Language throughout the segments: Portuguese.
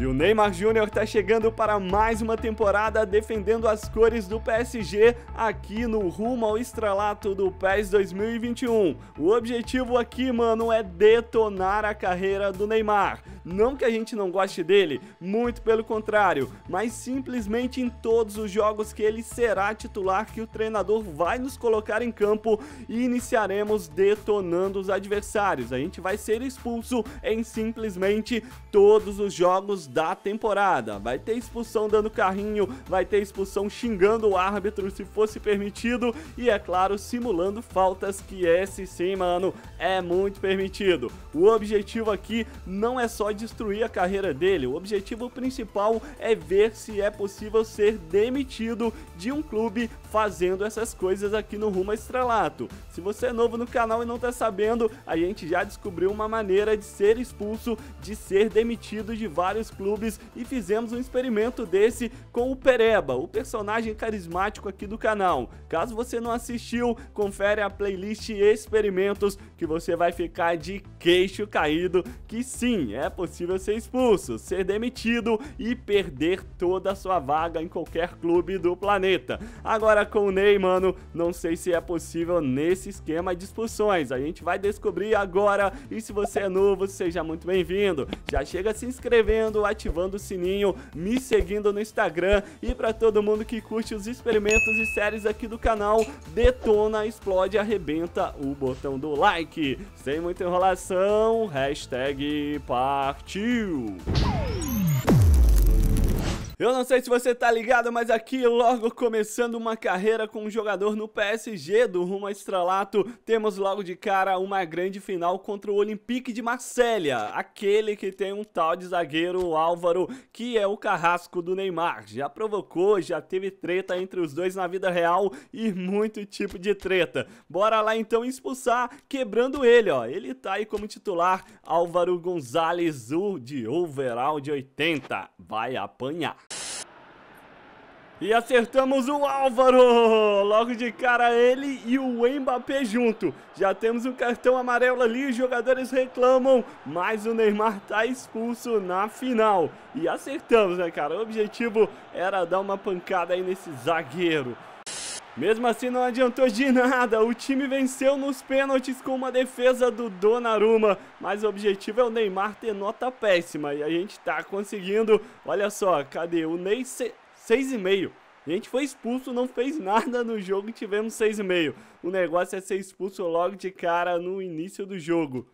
E o Neymar Júnior está chegando para mais uma temporada defendendo as cores do PSG aqui no rumo ao estrelato do PES 2021. O objetivo aqui, mano, é detonar a carreira do Neymar. Não que a gente não goste dele, muito pelo contrário, mas simplesmente em todos os jogos que ele será titular que o treinador vai nos colocar em campo e iniciaremos detonando os adversários. A gente vai ser expulso em simplesmente todos os jogos da temporada. Vai ter expulsão dando carrinho, vai ter expulsão xingando o árbitro se fosse permitido e, é claro, simulando faltas que esse sim, mano, é muito permitido. O objetivo aqui não é só destruir a carreira dele, o objetivo principal é ver se é possível ser demitido de um clube fazendo essas coisas aqui no Rumo Estrelato. Se você é novo no canal e não tá sabendo, a gente já descobriu uma maneira de ser expulso, de ser demitido de vários clubes e fizemos um experimento desse com o Pereba, o personagem carismático aqui do canal. Caso você não assistiu, confere a playlist Experimentos que você vai ficar de queixo caído que sim, é possível ser expulso, ser demitido e perder toda a sua vaga em qualquer clube do planeta. Agora com o Ney, mano, não sei se é possível nesse esquema de expulsões. A gente vai descobrir agora e se você é novo, seja muito bem-vindo. Já chega se inscrevendo ativando o sininho, me seguindo no Instagram e para todo mundo que curte os experimentos e séries aqui do canal, detona, explode, arrebenta o botão do like. Sem muita enrolação, hashtag partiu! Eu não sei se você tá ligado, mas aqui logo começando uma carreira com um jogador no PSG do rumo Estralato temos logo de cara uma grande final contra o Olympique de Marselha, aquele que tem um tal de zagueiro Álvaro, que é o carrasco do Neymar. Já provocou, já teve treta entre os dois na vida real e muito tipo de treta. Bora lá então expulsar, quebrando ele, ó. Ele tá aí como titular, Álvaro Gonzalez, o de overall de 80. Vai apanhar. E acertamos o Álvaro! Logo de cara ele e o Mbappé junto. Já temos o um cartão amarelo ali, os jogadores reclamam, mas o Neymar tá expulso na final. E acertamos, né, cara? O objetivo era dar uma pancada aí nesse zagueiro. Mesmo assim não adiantou de nada, o time venceu nos pênaltis com uma defesa do Donnarumma, mas o objetivo é o Neymar ter nota péssima e a gente tá conseguindo. Olha só, cadê o Ney... 6,5. A gente foi expulso, não fez nada no jogo e tivemos 6,5. O negócio é ser expulso logo de cara no início do jogo.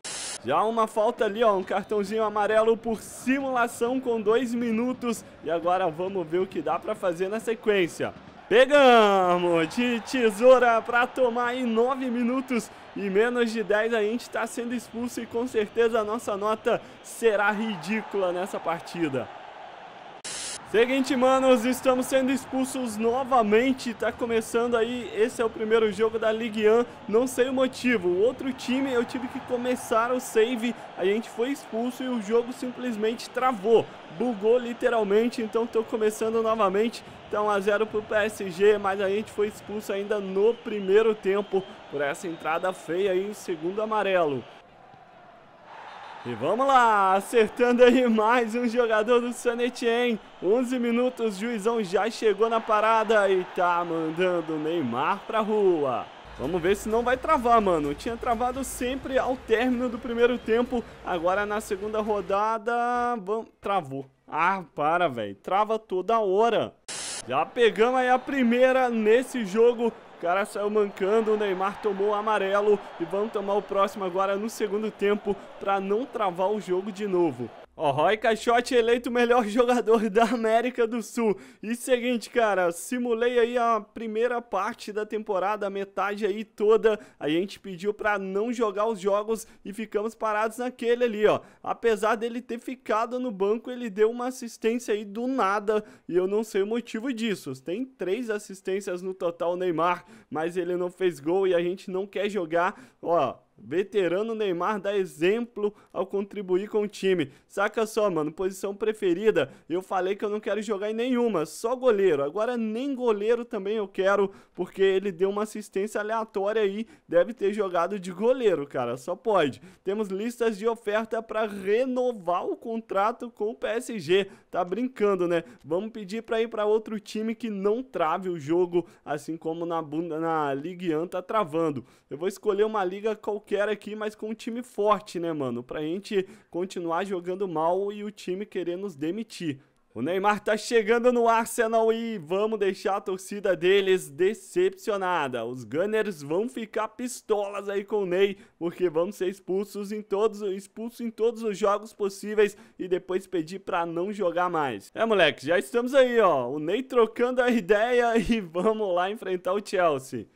Já uma falta ali, ó, um cartãozinho amarelo por simulação com dois minutos. E agora vamos ver o que dá pra fazer na sequência. Pegamos de tesoura pra tomar em 9 minutos e menos de 10 a gente está sendo expulso e com certeza a nossa nota será ridícula nessa partida. Seguinte, manos, estamos sendo expulsos novamente, tá começando aí, esse é o primeiro jogo da Ligue 1, não sei o motivo, o outro time eu tive que começar o save, a gente foi expulso e o jogo simplesmente travou, bugou literalmente, então tô começando novamente, tá 1x0 pro PSG, mas a gente foi expulso ainda no primeiro tempo por essa entrada feia aí, segundo amarelo. E vamos lá, acertando aí mais um jogador do Sanetien. 11 minutos, Juizão já chegou na parada e tá mandando o Neymar pra rua. Vamos ver se não vai travar, mano. Tinha travado sempre ao término do primeiro tempo. Agora na segunda rodada, travou. Ah, para, velho. Trava toda hora. Já pegamos aí a primeira nesse jogo cara saiu mancando, o Neymar tomou o amarelo e vão tomar o próximo agora no segundo tempo para não travar o jogo de novo. Ó, Roy Caixote eleito o melhor jogador da América do Sul. E seguinte, cara, simulei aí a primeira parte da temporada, a metade aí toda. A gente pediu para não jogar os jogos e ficamos parados naquele ali, ó. Apesar dele ter ficado no banco, ele deu uma assistência aí do nada e eu não sei o motivo disso. Tem três assistências no total Neymar, mas ele não fez gol e a gente não quer jogar. Ó, Veterano Neymar dá exemplo ao contribuir com o time. Saca só, mano, posição preferida. Eu falei que eu não quero jogar em nenhuma, só goleiro. Agora nem goleiro também eu quero, porque ele deu uma assistência aleatória aí. Deve ter jogado de goleiro, cara, só pode. Temos listas de oferta para renovar o contrato com o PSG. Tá brincando, né? Vamos pedir para ir para outro time que não trave o jogo, assim como na, bunda, na Ligue 1 tá travando. Eu vou escolher uma liga qualquer quero aqui, mas com um time forte, né, mano? Pra gente continuar jogando mal e o time querer nos demitir. O Neymar tá chegando no Arsenal e vamos deixar a torcida deles decepcionada. Os Gunners vão ficar pistolas aí com o Ney, porque vamos ser expulsos em todos, expulsos em todos os jogos possíveis e depois pedir para não jogar mais. É, moleque, já estamos aí, ó. O Ney trocando a ideia e vamos lá enfrentar o Chelsea.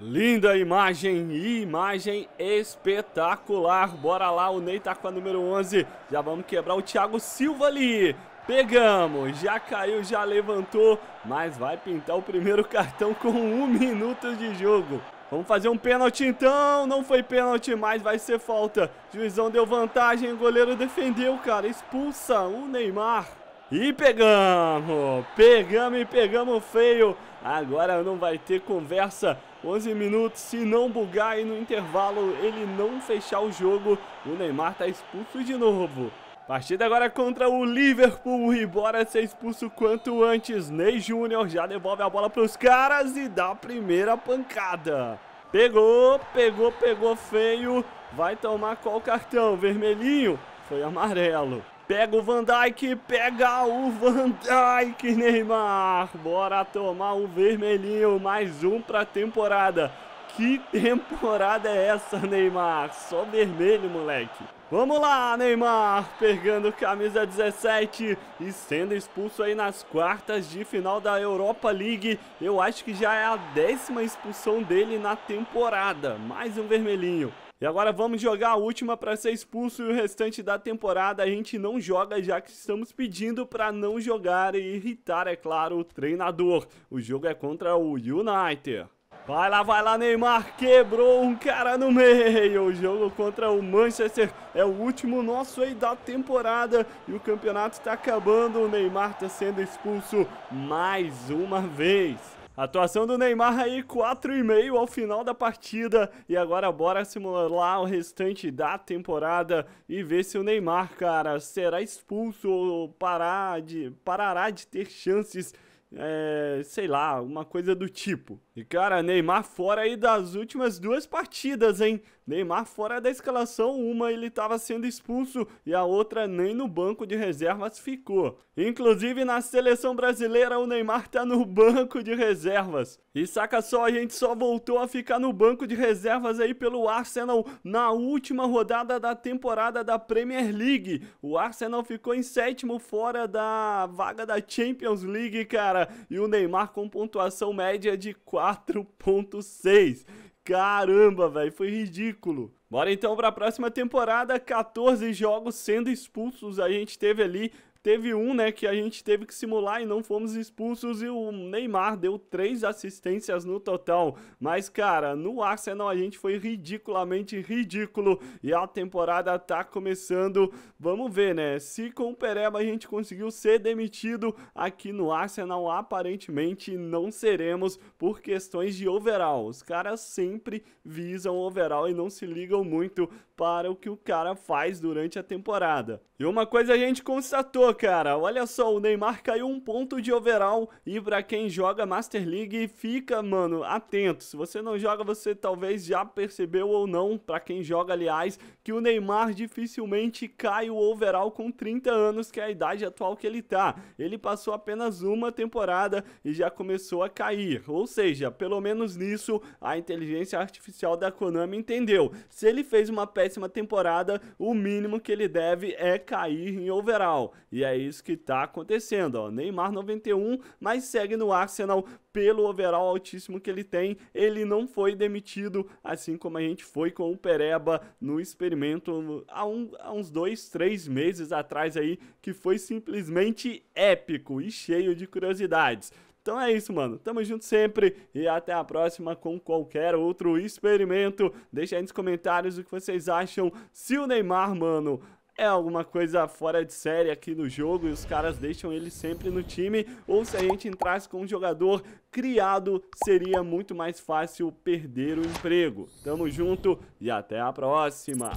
Linda imagem, imagem espetacular. Bora lá, o Ney tá com a número 11. Já vamos quebrar o Thiago Silva ali. Pegamos, já caiu, já levantou, mas vai pintar o primeiro cartão com um minuto de jogo. Vamos fazer um pênalti então, não foi pênalti, mas vai ser falta. Juizão deu vantagem, o goleiro defendeu, cara, expulsa o Neymar. E pegamos, pegamos e pegamos feio. Agora não vai ter conversa. 11 minutos, se não bugar e no intervalo ele não fechar o jogo, o Neymar tá expulso de novo. Partida agora contra o Liverpool, e bora ser expulso quanto antes. Ney Júnior já devolve a bola para os caras e dá a primeira pancada. Pegou, pegou, pegou feio. Vai tomar qual cartão? Vermelhinho? Foi amarelo. Pega o Van Dyke, pega o Van Dyke, Neymar. Bora tomar o vermelhinho, mais um para a temporada. Que temporada é essa, Neymar? Só vermelho, moleque. Vamos lá, Neymar, pegando camisa 17 e sendo expulso aí nas quartas de final da Europa League. Eu acho que já é a décima expulsão dele na temporada. Mais um vermelhinho. E agora vamos jogar a última para ser expulso e o restante da temporada a gente não joga, já que estamos pedindo para não jogar e irritar, é claro, o treinador. O jogo é contra o United. Vai lá, vai lá, Neymar. Quebrou um cara no meio. O jogo contra o Manchester é o último nosso aí da temporada. E o campeonato está acabando. O Neymar está sendo expulso mais uma vez. Atuação do Neymar aí, 4,5 ao final da partida. E agora bora simular o restante da temporada e ver se o Neymar, cara, será expulso ou parar de, parará de ter chances é, sei lá, uma coisa do tipo. E cara, Neymar fora aí das últimas duas partidas, hein? Neymar fora da escalação, uma ele estava sendo expulso e a outra nem no banco de reservas ficou. Inclusive na seleção brasileira o Neymar tá no banco de reservas. E saca só, a gente só voltou a ficar no banco de reservas aí pelo Arsenal na última rodada da temporada da Premier League. O Arsenal ficou em sétimo fora da vaga da Champions League, cara. E o Neymar com pontuação média de 4.6. Caramba, velho, foi ridículo. Bora então para a próxima temporada, 14 jogos sendo expulsos, a gente teve ali Teve um, né, que a gente teve que simular e não fomos expulsos e o Neymar deu três assistências no total. Mas, cara, no Arsenal a gente foi ridiculamente ridículo e a temporada tá começando. Vamos ver, né, se com o Pereba a gente conseguiu ser demitido aqui no Arsenal, aparentemente não seremos por questões de overall. Os caras sempre visam overall e não se ligam muito para o que o cara faz durante a temporada. E uma coisa a gente constatou, cara, olha só, o Neymar caiu um ponto de overall e para quem joga Master League, fica, mano, atento. Se você não joga, você talvez já percebeu ou não, para quem joga, aliás, que o Neymar dificilmente cai o overall com 30 anos, que é a idade atual que ele tá. Ele passou apenas uma temporada e já começou a cair. Ou seja, pelo menos nisso, a inteligência artificial da Konami entendeu. Se ele fez uma péssima temporada, o mínimo que ele deve é cair em overall. E e é isso que está acontecendo. Ó. Neymar 91, mas segue no Arsenal pelo overall altíssimo que ele tem. Ele não foi demitido, assim como a gente foi com o Pereba no experimento há, um, há uns dois, três meses atrás aí, que foi simplesmente épico e cheio de curiosidades. Então é isso, mano. Tamo junto sempre e até a próxima com qualquer outro experimento. Deixa aí nos comentários o que vocês acham. Se o Neymar, mano, é alguma coisa fora de série aqui no jogo e os caras deixam ele sempre no time, ou se a gente entrasse com um jogador criado, seria muito mais fácil perder o emprego. Tamo junto e até a próxima!